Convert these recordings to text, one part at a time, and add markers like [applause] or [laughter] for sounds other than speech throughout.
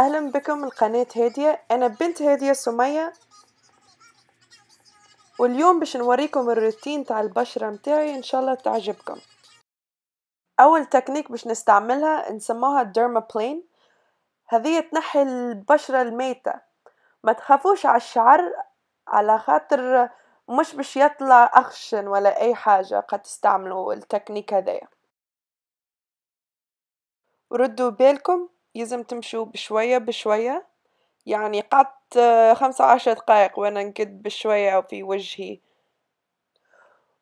أهلا بكم القناة هادية أنا بنت هادية سمية واليوم باش نوريكم الروتين تاع البشرة متاعي إن شاء الله تعجبكم أول تكنيك باش نستعملها نسموها ديرما بلين هذه تنحي البشرة الميتة ما تخافوش على الشعر على خاطر مش باش يطلع أخشن ولا أي حاجة قد تستعملوا التكنيك هذايا ردوا بالكم يلزم تمشو بشوية بشوية يعني قعدت آه، خمسة عشر دقايق وانا نكد بشوية في وجهي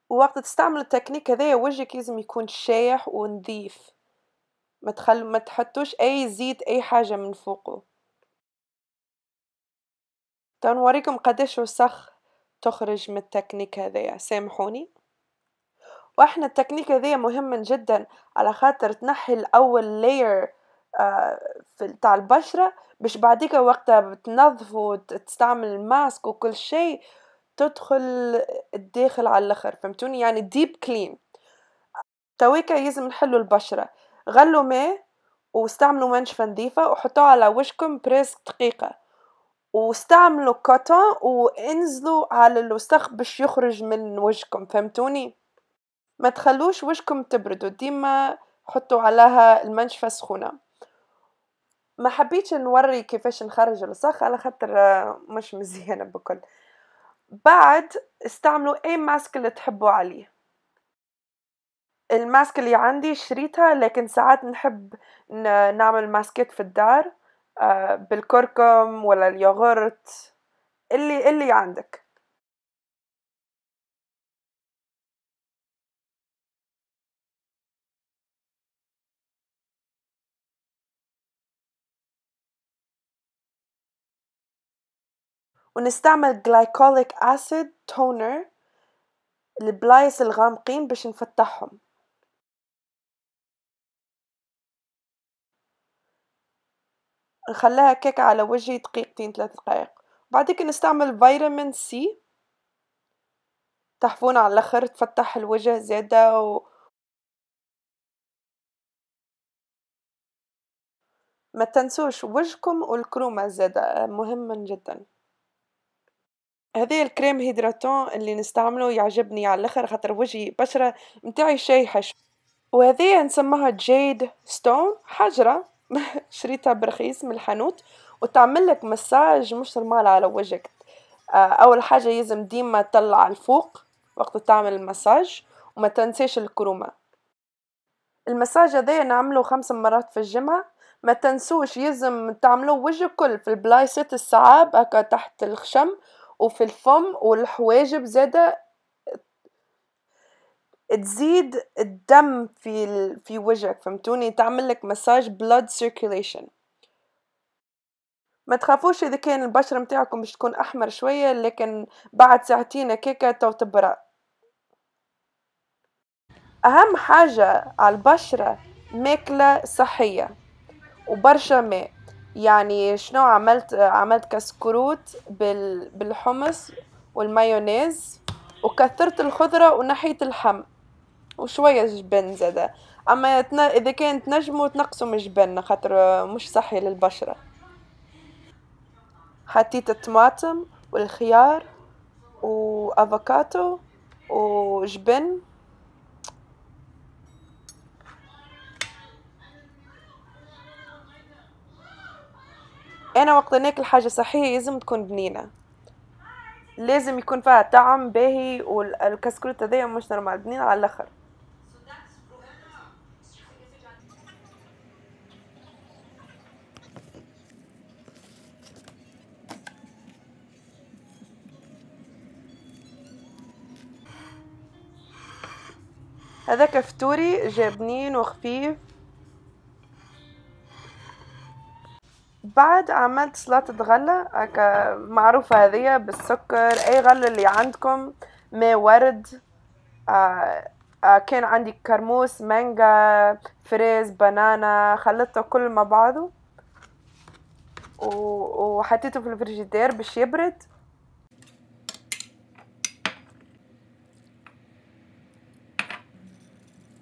ووقت تستعمل التكنيك هذايا وجهك لازم يكون شايح ونظيف ما تخل ما تحطوش اي زيت اي حاجه من فوقه تنوريكم قداش وسخ تخرج من التكنيك هذايا سامحوني واحنا التكنيك هذايا مهم جدا على خاطر تنحي الاول لاير آه، تاع البشرة باش بعديك وقتها بتنظف وتستعمل الماسك وكل شيء تدخل الداخل على الاخر فهمتوني يعني ديب كلين تويكا لازم نحلوا البشرة غلوا ماء واستعملوا منشفة نظيفة وحطوها على وشكم بريس دقيقة واستعملوا كوتون وانزلوا على الوسخ باش يخرج من وجهكم فهمتوني ما تخلوش وشكم تبردوا ديما حطوا عليها المنشفة سخونة ما حبيتش نوري كيفاش نخرج الوسخ على خاطر آه، مش مزيانه بكل بعد استعملوا اي ماسك اللي تحبوا عليه الماسك اللي عندي شريتها لكن ساعات نحب نعمل ماسكات في الدار آه، بالكركم ولا اليوغورت اللي اللي عندك ونستعمل glycolic acid toner البلايس الغامقين باش نفتحهم نخليها كيك على وجهي دقيقتين ثلاث دقائق بعدك نستعمل فيتامين سي تحفون على الاخر تفتح الوجه زيادة و ما تنسوش وجهكم والكرومة زيادة مهم جدا هذا الكريم هيدراتون اللي نستعمله يعجبني على الاخر خاطر وجهي بشرة متاعي شايحة وهذه نسمها جيد ستون حجرة [laughs] شريتها برخيص من الحانوت وتعمل لك مساج مش نورمال على وجهك آه، اول حاجة يلزم ديما تطلع الفوق وقت تعمل المساج وما تنساش الكرومة المساج هذايا نعمله خمس مرات في الجمعة ما تنسوش يلزم تعملوا وجه كل في البلايصات الصعاب هكا تحت الخشم وفي الفم والحواجب زادة تزيد الدم في ال... في وجهك فهمتوني تعمل لك مساج بلود سيركيليشن ما تخافوش اذا كان البشره نتاعكم باش تكون احمر شويه لكن بعد ساعتين هكاكا تو تبرى اهم حاجه على البشره ماكله صحيه وبرشا ماء يعني شنو عملت عملت كسكروت بال... بالحمص والمايونيز وكثرت الخضرة ونحيت اللحم وشوية جبن زادة أما يتنا... إذا كان نجمو تنقصوا من جبن خاطر مش صحي للبشرة حطيت الطماطم والخيار وأفوكاتو وجبن انا وقت ناكل حاجه صحيه لازم تكون بنينه لازم يكون فيها طعم باهي والكسكروت هذايا مش نورمال بنين على الاخر هذاك فطوري جا بنين وخفيف بعد عملت سلطة غلة معروفة هذية بالسكر أي غلة اللي عندكم ما ورد آه آه كان عندي كرموس مانجا فريز بنانا خلطته كل مع بعضه وحطيته في الفريجيدير باش يبرد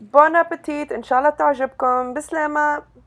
بون ابيتيت ان شاء الله تعجبكم بسلامه